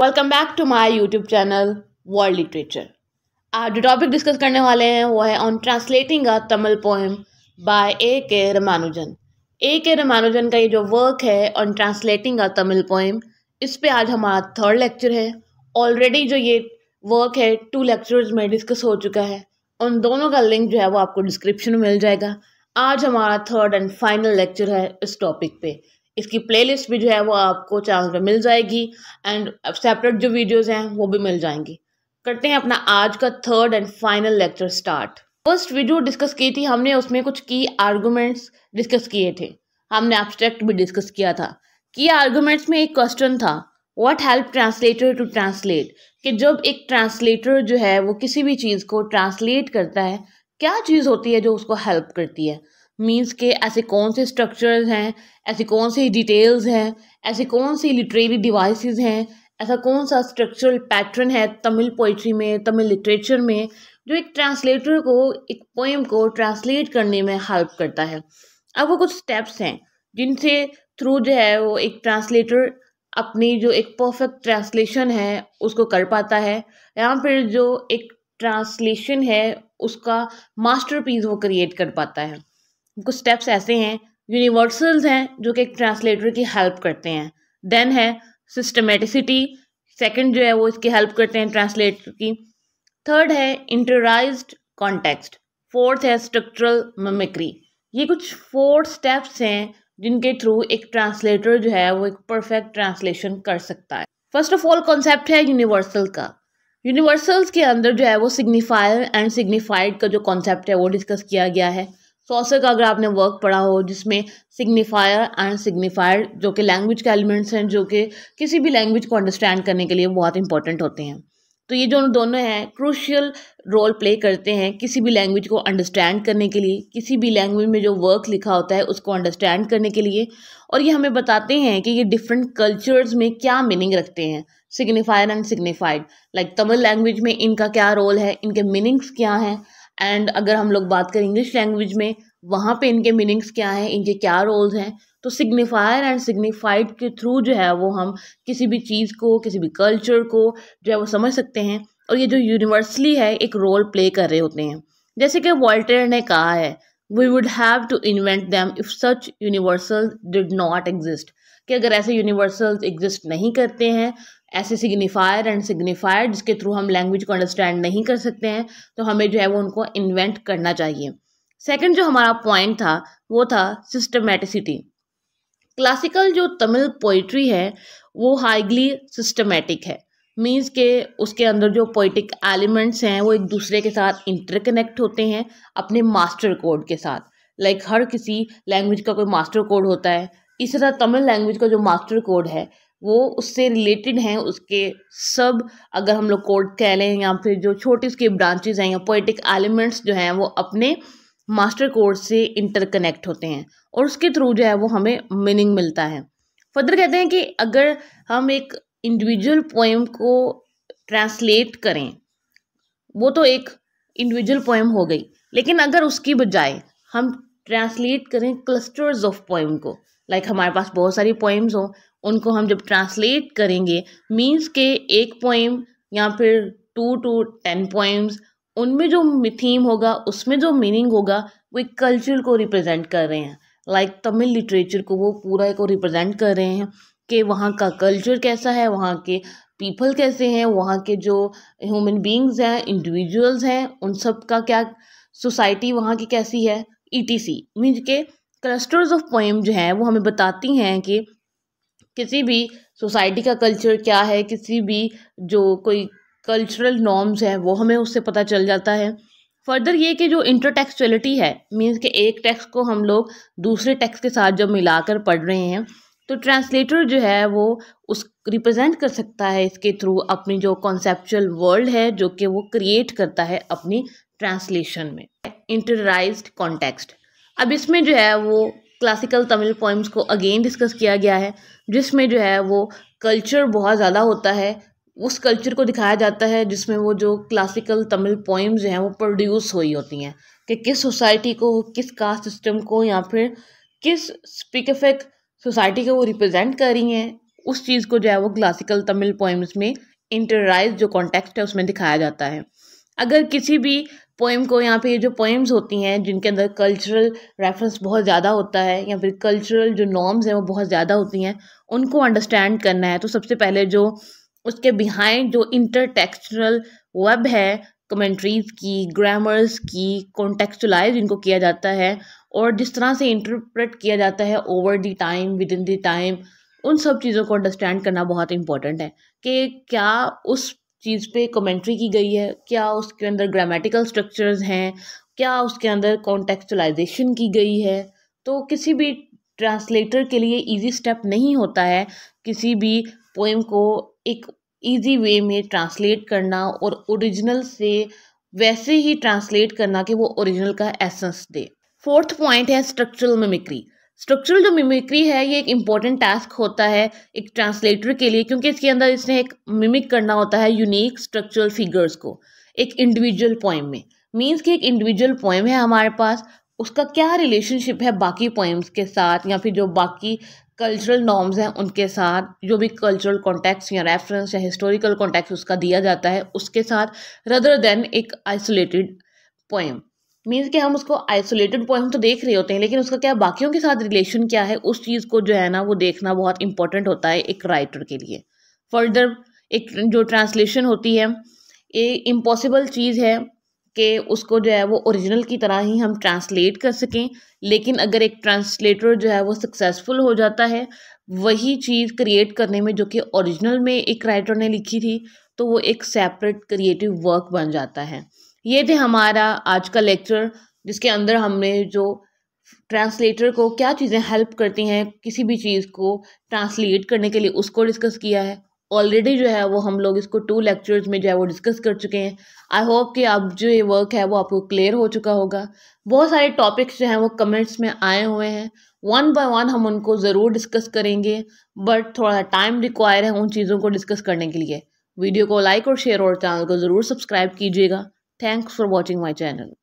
Welcome back to my YouTube channel world literature आज जो topic discuss करने वाले हैं वो है on translating a Tamil poem by A K Ramanujan A K रमानुजन का ये जो वर्क है on translating a Tamil poem इस पे आज हमारा थर्ड लेक्चर है ऑलरेडी जो ये वर्क है टू लेक्चर्स में डिस्कस हो चुका है उन दोनों का लिंक जो है वो आपको डिस्क्रिप्शन में मिल जाएगा आज हमारा थर्ड एंड फाइनल लेक्चर है इस टॉपिक पे इसकी प्लेलिस्ट भी जो है वो आपको चैनल पे मिल जाएगी एंड सेपरेट जो वीडियोस हैं वो भी मिल जाएंगी करते हैं अपना आज का third and final lecture start first video discuss की थी हमने उसमें कुछ की आर्गूमेंट्स डिस्कस किए थे हमने एब्स्ट्रैक्ट भी डिस्कस किया था कि आर्गूमेंट्स में एक क्वेश्चन था what help translator to translate कि जब एक ट्रांसलेटर जो है वो किसी भी चीज़ को ट्रांसलेट करता है क्या चीज़ होती है जो उसको हेल्प करती है मीन्स के ऐसे कौन से स्ट्रक्चर्स हैं ऐसी कौन सी डिटेल्स हैं ऐसे कौन सी लिटरेरी डिवाइसेस हैं ऐसा कौन सा स्ट्रक्चरल पैटर्न है तमिल पोइट्री में तमिल लिटरेचर में जो एक ट्रांसलेटर को एक पोएम को ट्रांसलेट करने में हेल्प करता है अब वो कुछ स्टेप्स हैं जिनसे थ्रू जो है वो एक ट्रांसलेटर अपनी जो एक परफेक्ट ट्रांसलेशन है उसको कर पाता है या फिर जो एक ट्रांसलेशन है उसका मास्टरपीस वो क्रिएट कर पाता है कुछ स्टेप्स ऐसे हैं यूनिवर्सल्स हैं जो कि एक ट्रांसलेटर की हेल्प करते हैं देन है सिस्टमेटिसिटी सेकंड जो है वो इसकी हेल्प करते हैं ट्रांसलेटर की थर्ड है इंटराइज कॉन्टेक्स्ट फोर्थ है स्ट्रक्चरल ममिक्री ये कुछ फोर स्टेप्स हैं जिनके थ्रू एक ट्रांसलेटर जो है वो एक परफेक्ट ट्रांसलेशन कर सकता है फर्स्ट ऑफ ऑल कॉन्सेप्ट है यूनिवर्सल का यूनिवर्सल्स के अंदर जो है वो सिग्निफायर एंड सिग्निफाइड का जो कॉन्सेप्ट है वो डिस्कस किया गया है सॉसर का अगर आपने वर्क पढ़ा हो जिसमें सिग्निफायर एंड सिग्निफायर जो कि लैंग्वेज के एलिमेंट्स हैं जो कि किसी भी लैंग्वेज को अंडरस्टैंड करने के लिए बहुत इंपॉर्टेंट होते हैं तो ये जो दोनों हैं क्रूशियल रोल प्ले करते हैं किसी भी लैंग्वेज को अंडरस्टैंड करने के लिए किसी भी लैंग्वेज में जो वर्क लिखा होता है उसको अंडरस्टैंड करने के लिए और ये हमें बताते हैं कि ये डिफरेंट कल्चर्स में क्या मीनिंग रखते हैं signifier and signified like Tamil language में इनका क्या रोल है इनके मीनिंग्स क्या हैं एंड अगर हम लोग बात करें इंग्लिश लैंग्वेज में वहाँ पे इनके मीनिंग्स क्या हैं इनके क्या रोल्स हैं तो सिग्निफायर एंड सिग्निफाइड के थ्रू जो है वो हम किसी भी चीज़ को किसी भी कल्चर को जो है वो समझ सकते हैं और ये जो यूनिवर्सली है एक रोल प्ले कर रहे होते हैं जैसे कि वॉल्टेयर ने कहा है we would have to invent them if such universal did not exist कि अगर ऐसे यूनिवर्सल्स एग्जिस्ट नहीं करते हैं ऐसे सिग्निफायर एंड सिग्निफायर जिसके थ्रू हम लैंग्वेज को अंडरस्टैंड नहीं कर सकते हैं तो हमें जो है वो उनको इन्वेंट करना चाहिए सेकंड जो हमारा पॉइंट था वो था सिस्टमेटिसिटी क्लासिकल जो तमिल पोइट्री है वो हाईली सिस्टमेटिक है मीन्स के उसके अंदर जो पोइटिक एलिमेंट्स हैं वो एक दूसरे के साथ इंटरकनेक्ट होते हैं अपने मास्टर कोड के साथ लाइक like हर किसी लैंग्वेज का कोई मास्टर कोड होता है इस तरह तमिल लैंग्वेज का जो मास्टर कोड है वो उससे रिलेटेड हैं उसके सब अगर हम लोग कोर्ट कह लें या फिर जो छोटी उसकी ब्रांचेज हैं या पोइटिक एलिमेंट्स जो हैं वो अपने मास्टर कोर्स से इंटरकनेक्ट होते हैं और उसके थ्रू जो है वो हमें मीनिंग मिलता है फर्दर कहते हैं कि अगर हम एक इंडिविजुअल पोएम को ट्रांसलेट करें वो तो एक इंडिविजुअल पोएम हो गई लेकिन अगर उसकी बजाय हम ट्रांसलेट करें क्लस्टर्स ऑफ पोएम को लाइक like हमारे पास बहुत सारी पोइम्स हो उनको हम जब ट्रांसलेट करेंगे मीन्स के एक पोइम या फिर टू टू टेन पोइम्स उनमें जो थीम होगा उसमें जो मीनिंग होगा वो एक कल्चर को रिप्रेजेंट कर रहे हैं लाइक like तमिल लिटरेचर को वो पूरा को रिप्रेजेंट कर रहे हैं कि वहाँ का कल्चर कैसा है वहाँ के पीपल कैसे हैं वहाँ के जो ह्यूमन बींग्स हैं इंडिविजुअल्स हैं उन सब का क्या सोसाइटी वहाँ की कैसी है ई टी सी मीन्स के क्लस्टर्स ऑफ पोइम जो हैं वो हमें बताती हैं कि किसी भी सोसाइटी का कल्चर क्या है किसी भी जो कोई कल्चरल नॉर्म्स हैं वो हमें उससे पता चल जाता है फर्दर ये कि जो इंटरटेक्चुअलिटी है मीन्स के एक टेक्स्ट को हम लोग दूसरे टेक्स्ट के साथ जब मिलाकर पढ़ रहे हैं तो ट्रांसलेटर जो है वो उस रिप्रेजेंट कर सकता है इसके थ्रू अपनी जो कॉन्सेपचुअल वर्ल्ड है जो कि वो क्रिएट करता है अपनी ट्रांसलेशन में इंटरराइज कॉन्टेक्स्ट अब इसमें जो है वो क्लासिकल तमिल पोइम्स को अगेन डिस्कस किया गया है जिसमें जो है वो कल्चर बहुत ज़्यादा होता है उस कल्चर को दिखाया जाता है जिसमें वो जो क्लासिकल तमिल पोइम्स हैं वो प्रोड्यूस हुई होती हैं कि किस सोसाइटी को किस कास्ट सिस्टम को या फिर किस स्पेसिफिक सोसाइटी को वो रिप्रेजेंट कर रही हैं उस चीज़ को जो है वो क्लासिकल तमिल पोइम्स में इंटरराइज जो कॉन्टेक्स्ट है उसमें दिखाया जाता है अगर किसी भी पोएम को यहाँ पे ये जो पोएम्स होती हैं जिनके अंदर कल्चरल रेफरेंस बहुत ज़्यादा होता है या फिर कल्चरल जो नॉर्म्स हैं वो बहुत ज़्यादा होती हैं उनको अंडरस्टैंड करना है तो सबसे पहले जो उसके बिहाइंड जो इंटरटेक्चुरल वेब है कमेंट्रीज की ग्रामर्स की कॉन्टेक्चुलाइज इनको किया जाता है और जिस तरह से इंटरप्रेट किया जाता है over the time within the time उन सब चीज़ों को अंडरस्टैंड करना बहुत इंपॉर्टेंट है कि क्या उस चीज़ पे कमेंट्री की गई है क्या उसके अंदर ग्रामेटिकल स्ट्रक्चर्स हैं क्या उसके अंदर कॉन्टेक्चुलाइजेशन की गई है तो किसी भी ट्रांसलेटर के लिए इजी स्टेप नहीं होता है किसी भी पोएम को एक इजी वे में ट्रांसलेट करना और ओरिजिनल से वैसे ही ट्रांसलेट करना कि वो ओरिजिनल का एसेंस दे फोर्थ पॉइंट है स्ट्रक्चरल मिमिक्री स्ट्रक्चरल जो मिमिक्री है ये एक इम्पॉर्टेंट टास्क होता है एक ट्रांसलेटर के लिए क्योंकि इसके अंदर इसने एक मिमिक करना होता है यूनिक स्ट्रक्चरल फिगर्स को एक इंडिविजुअल पोइम में मीन्स कि एक इंडिविजुअल पोइम है हमारे पास उसका क्या रिलेशनशिप है बाकी पोइम्स के साथ या फिर जो बाकी कल्चरल नॉर्म्स हैं उनके साथ जो भी कल्चरल कॉन्टेक्ट्स या रेफरेंस या हिस्टोरिकल कॉन्टेक्ट उसका दिया जाता है उसके साथ रदर देन एक आइसोलेटेड पोएम मीन्स कि हम उसको आइसोलेटेड पॉइंट तो देख रहे होते हैं लेकिन उसका क्या बाकियों के साथ रिलेशन क्या है उस चीज़ को जो है ना वो देखना बहुत इंपॉर्टेंट होता है एक राइटर के लिए फर्दर एक जो ट्रांसलेशन होती है ये इम्पॉसिबल चीज़ है कि उसको जो है वो ओरिजिनल की तरह ही हम ट्रांसलेट कर सकें लेकिन अगर एक ट्रांसलेटर जो है वो सक्सेसफुल हो जाता है वही चीज़ क्रिएट करने में जो कि ओरिजिनल में एक राइटर ने लिखी थी तो वो एक सेपरेट क्रिएटिव वर्क बन जाता है ये थे हमारा आज का लेक्चर जिसके अंदर हमने जो ट्रांसलेटर को क्या चीज़ें हेल्प करती हैं किसी भी चीज़ को ट्रांसलेट करने के लिए उसको डिस्कस किया है ऑलरेडी जो है वो हम लोग इसको टू लेक्चर्स में जो है वो डिस्कस कर चुके हैं आई होप कि अब जो ये वर्क है वो आपको क्लियर हो चुका होगा बहुत सारे टॉपिक्स जो हैं वो कमेंट्स में आए हुए हैं वन बाय वन हम उनको ज़रूर डिस्कस करेंगे बट थोड़ा टाइम रिक्वायर है उन चीज़ों को डिस्कस करने के लिए वीडियो को लाइक और शेयर और चैनल को ज़रूर सब्सक्राइब कीजिएगा Thanks for watching my channel.